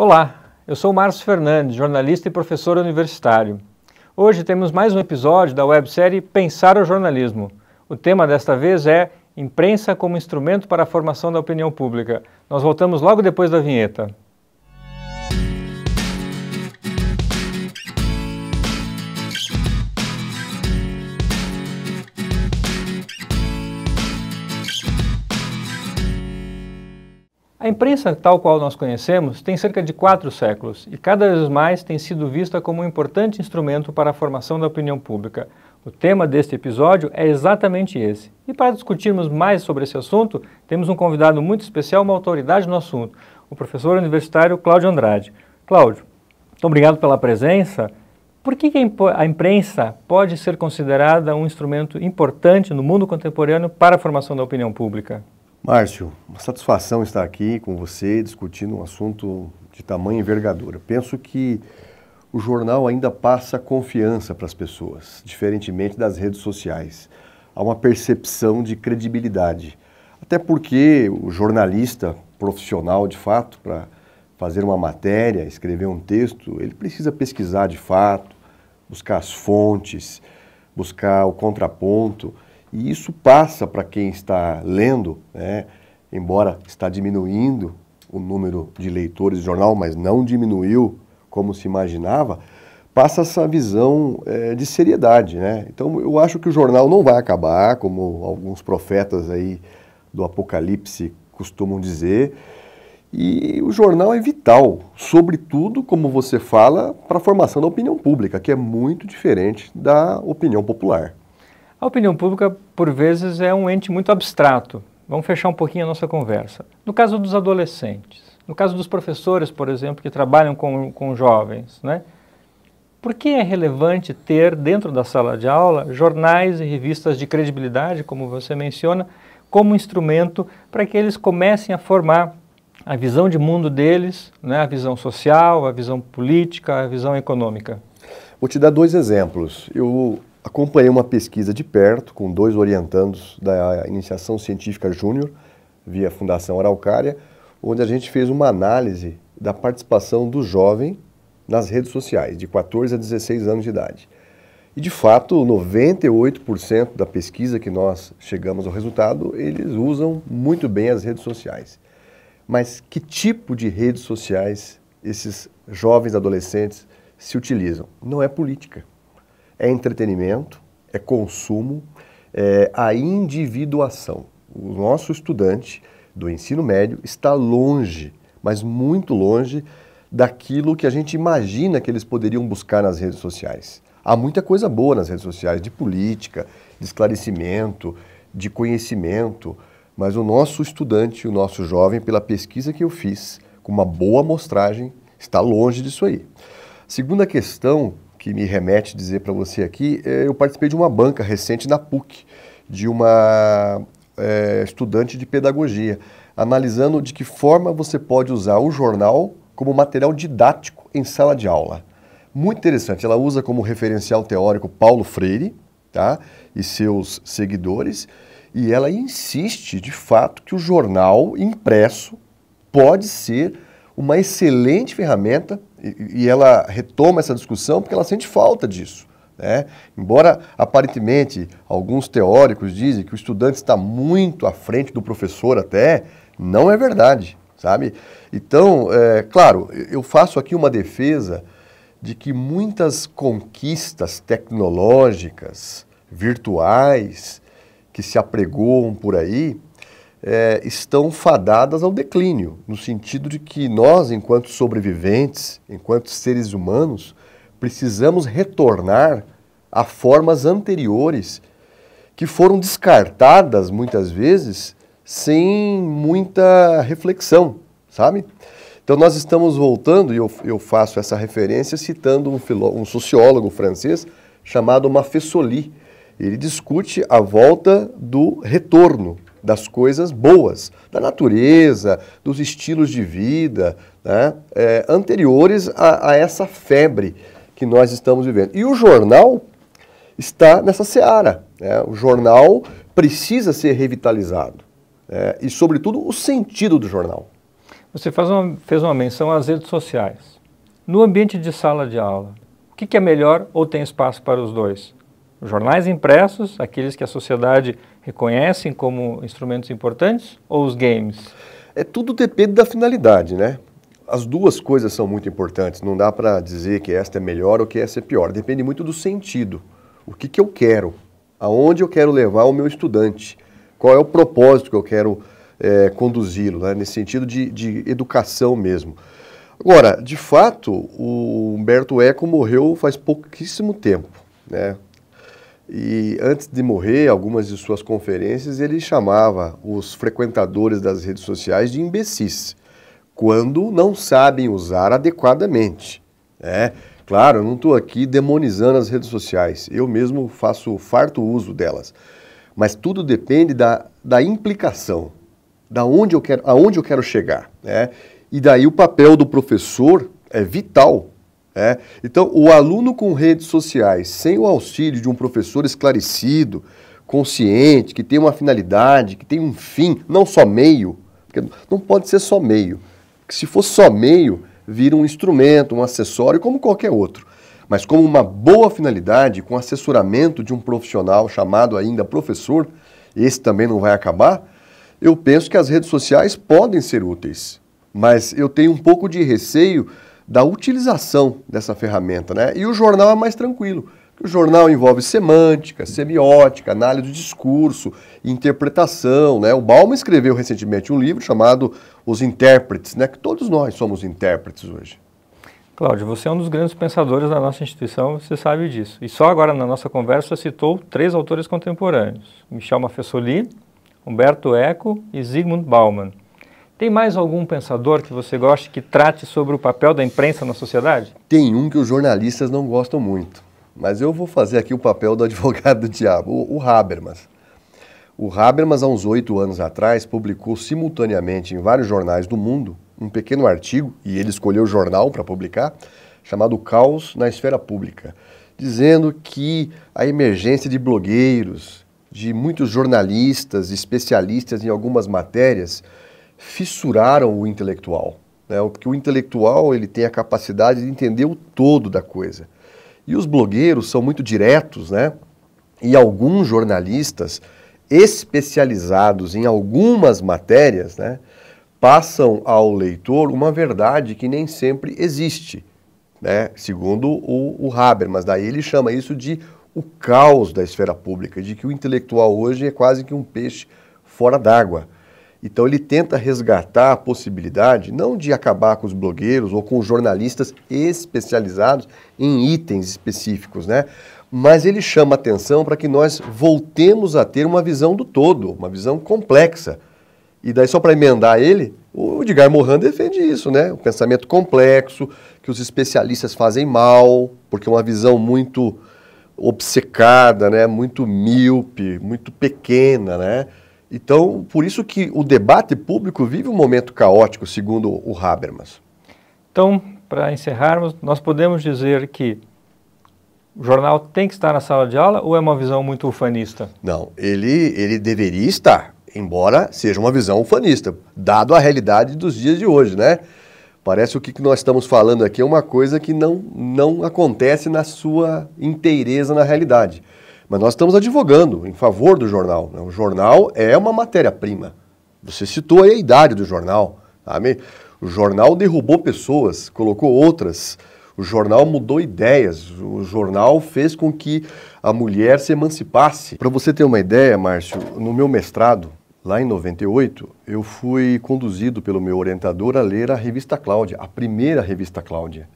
Olá, eu sou Márcio Fernandes, jornalista e professor universitário. Hoje temos mais um episódio da websérie Pensar o Jornalismo. O tema desta vez é Imprensa como instrumento para a formação da opinião pública. Nós voltamos logo depois da vinheta. imprensa, tal qual nós conhecemos, tem cerca de quatro séculos e cada vez mais tem sido vista como um importante instrumento para a formação da opinião pública. O tema deste episódio é exatamente esse. E para discutirmos mais sobre esse assunto, temos um convidado muito especial, uma autoridade no assunto, o professor universitário Cláudio Andrade. Cláudio, muito obrigado pela presença. Por que a imprensa pode ser considerada um instrumento importante no mundo contemporâneo para a formação da opinião pública? Márcio, uma satisfação estar aqui com você discutindo um assunto de tamanha envergadura. Penso que o jornal ainda passa confiança para as pessoas, diferentemente das redes sociais. Há uma percepção de credibilidade. Até porque o jornalista profissional, de fato, para fazer uma matéria, escrever um texto, ele precisa pesquisar de fato, buscar as fontes, buscar o contraponto. E isso passa para quem está lendo, né? embora está diminuindo o número de leitores do jornal, mas não diminuiu como se imaginava, passa essa visão é, de seriedade. Né? Então eu acho que o jornal não vai acabar, como alguns profetas aí do Apocalipse costumam dizer. E o jornal é vital, sobretudo, como você fala, para a formação da opinião pública, que é muito diferente da opinião popular. A opinião pública, por vezes, é um ente muito abstrato. Vamos fechar um pouquinho a nossa conversa. No caso dos adolescentes, no caso dos professores, por exemplo, que trabalham com, com jovens, né? Por que é relevante ter dentro da sala de aula jornais e revistas de credibilidade, como você menciona, como instrumento para que eles comecem a formar a visão de mundo deles, né? a visão social, a visão política, a visão econômica? Vou te dar dois exemplos. Eu acompanhei uma pesquisa de perto com dois orientandos da iniciação científica júnior via Fundação Araucária, onde a gente fez uma análise da participação do jovem nas redes sociais, de 14 a 16 anos de idade. E, de fato, 98% da pesquisa que nós chegamos ao resultado, eles usam muito bem as redes sociais. Mas que tipo de redes sociais esses jovens adolescentes se utilizam? Não é política é entretenimento, é consumo, é a individuação. O nosso estudante do ensino médio está longe, mas muito longe, daquilo que a gente imagina que eles poderiam buscar nas redes sociais. Há muita coisa boa nas redes sociais, de política, de esclarecimento, de conhecimento, mas o nosso estudante, o nosso jovem, pela pesquisa que eu fiz, com uma boa amostragem, está longe disso aí. Segunda questão que me remete dizer para você aqui, eh, eu participei de uma banca recente na PUC, de uma é, estudante de pedagogia, analisando de que forma você pode usar o jornal como material didático em sala de aula. Muito interessante, ela usa como referencial teórico Paulo Freire tá? e seus seguidores, e ela insiste de fato que o jornal impresso pode ser uma excelente ferramenta e, ela retoma essa discussão porque ela sente falta disso. Né? Embora aparentemente alguns teóricos dizem que o estudante está muito à frente do professor até, não é verdade, sabe? Então, é, claro, eu faço aqui uma defesa de que muitas conquistas tecnológicas, virtuais, que se apregoam por aí, é, estão fadadas ao declínio, no sentido de que nós, enquanto sobreviventes, enquanto seres humanos, precisamos retornar a formas anteriores que foram descartadas muitas vezes sem muita reflexão, sabe? Então nós estamos voltando, e eu, eu faço essa referência citando um, filó, um sociólogo francês chamado Mafessoli. Ele discute a volta do retorno, das coisas boas, da natureza, dos estilos de vida, né? é, anteriores a, a essa febre que nós estamos vivendo. E o jornal está nessa seara. Né? O jornal precisa ser revitalizado. Né? E, sobretudo, o sentido do jornal. Você uma, fez uma menção às redes sociais. No ambiente de sala de aula, o que, que é melhor ou tem espaço para os dois? jornais impressos, aqueles que a sociedade reconhecem como instrumentos importantes ou os games? É tudo depende da finalidade, né? As duas coisas são muito importantes. Não dá para dizer que esta é melhor ou que esta é pior. Depende muito do sentido. O que, que eu quero? Aonde eu quero levar o meu estudante? Qual é o propósito que eu quero é, conduzi-lo? Né? Nesse sentido de, de educação mesmo. Agora, de fato, o Humberto Eco morreu faz pouquíssimo tempo. Né? E antes de morrer, algumas de suas conferências, ele chamava os frequentadores das redes sociais de imbecis, quando não sabem usar adequadamente. É, claro, eu não estou aqui demonizando as redes sociais, eu mesmo faço farto uso delas. Mas tudo depende da, da implicação, da onde eu quero, aonde eu quero chegar. Né? E daí o papel do professor é vital é? Então, o aluno com redes sociais, sem o auxílio de um professor esclarecido, consciente, que tem uma finalidade, que tem um fim, não só meio, porque não pode ser só meio. Porque se for só meio, vira um instrumento, um acessório, como qualquer outro. Mas como uma boa finalidade, com assessoramento de um profissional chamado ainda professor, esse também não vai acabar, eu penso que as redes sociais podem ser úteis. Mas eu tenho um pouco de receio da utilização dessa ferramenta. Né? E o jornal é mais tranquilo. O jornal envolve semântica, semiótica, análise do discurso, interpretação. Né? O Bauman escreveu recentemente um livro chamado Os Intérpretes, né? que todos nós somos intérpretes hoje. Cláudio, você é um dos grandes pensadores da nossa instituição, você sabe disso. E só agora na nossa conversa citou três autores contemporâneos: Michel Maffesoli, Humberto Eco e Sigmund Bauman. Tem mais algum pensador que você goste que trate sobre o papel da imprensa na sociedade? Tem um que os jornalistas não gostam muito, mas eu vou fazer aqui o papel do advogado do diabo, o Habermas. O Habermas, há uns oito anos atrás, publicou simultaneamente em vários jornais do mundo um pequeno artigo, e ele escolheu o jornal para publicar, chamado Caos na Esfera Pública, dizendo que a emergência de blogueiros, de muitos jornalistas especialistas em algumas matérias, fissuraram o intelectual. Né? Porque o intelectual ele tem a capacidade de entender o todo da coisa. E os blogueiros são muito diretos, né? E alguns jornalistas especializados em algumas matérias, né, passam ao leitor uma verdade que nem sempre existe, né? Segundo o, o Habermas, daí ele chama isso de o caos da esfera pública, de que o intelectual hoje é quase que um peixe fora d'água. Então ele tenta resgatar a possibilidade não de acabar com os blogueiros ou com jornalistas especializados em itens específicos, né? Mas ele chama atenção para que nós voltemos a ter uma visão do todo, uma visão complexa. E daí só para emendar ele, o Edgar Morin defende isso, né? O pensamento complexo, que os especialistas fazem mal, porque é uma visão muito obcecada, né? Muito míope, muito pequena, né? Então, por isso que o debate público vive um momento caótico, segundo o Habermas. Então, para encerrarmos, nós podemos dizer que o jornal tem que estar na sala de aula ou é uma visão muito ufanista? Não, ele, ele deveria estar, embora seja uma visão ufanista, dado a realidade dos dias de hoje, né? Parece o que nós estamos falando aqui é uma coisa que não, não acontece na sua inteireza na realidade. Mas nós estamos advogando em favor do jornal. Né? O jornal é uma matéria-prima. Você citou aí a idade do jornal. Sabe? O jornal derrubou pessoas, colocou outras. O jornal mudou ideias. O jornal fez com que a mulher se emancipasse. Para você ter uma ideia, Márcio, no meu mestrado, lá em 98, eu fui conduzido pelo meu orientador a ler a revista Cláudia, a primeira revista Cláudia.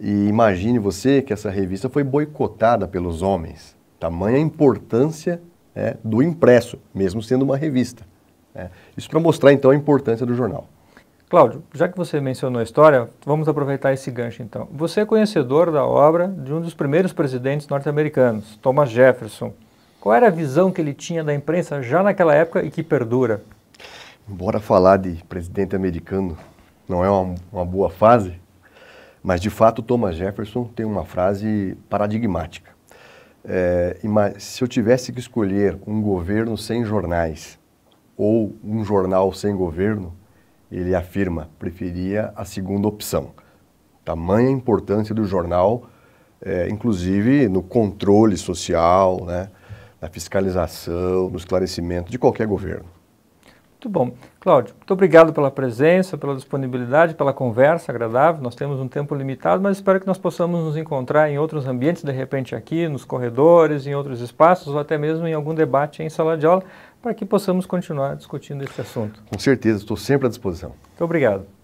E imagine você que essa revista foi boicotada pelos homens. Tamanha importância é, do impresso, mesmo sendo uma revista. É. Isso para mostrar, então, a importância do jornal. Cláudio, já que você mencionou a história, vamos aproveitar esse gancho então. Você é conhecedor da obra de um dos primeiros presidentes norte-americanos, Thomas Jefferson. Qual era a visão que ele tinha da imprensa já naquela época e que perdura? Embora falar de presidente americano não é uma, uma boa fase, mas de fato Thomas Jefferson tem uma frase paradigmática. É, se eu tivesse que escolher um governo sem jornais ou um jornal sem governo, ele afirma, preferia a segunda opção. Tamanha importância do jornal, é, inclusive no controle social, né, na fiscalização, no esclarecimento de qualquer governo. Muito bom. Cláudio, muito obrigado pela presença, pela disponibilidade, pela conversa agradável. Nós temos um tempo limitado, mas espero que nós possamos nos encontrar em outros ambientes, de repente aqui, nos corredores, em outros espaços, ou até mesmo em algum debate em sala de aula, para que possamos continuar discutindo esse assunto. Com certeza, estou sempre à disposição. Muito obrigado.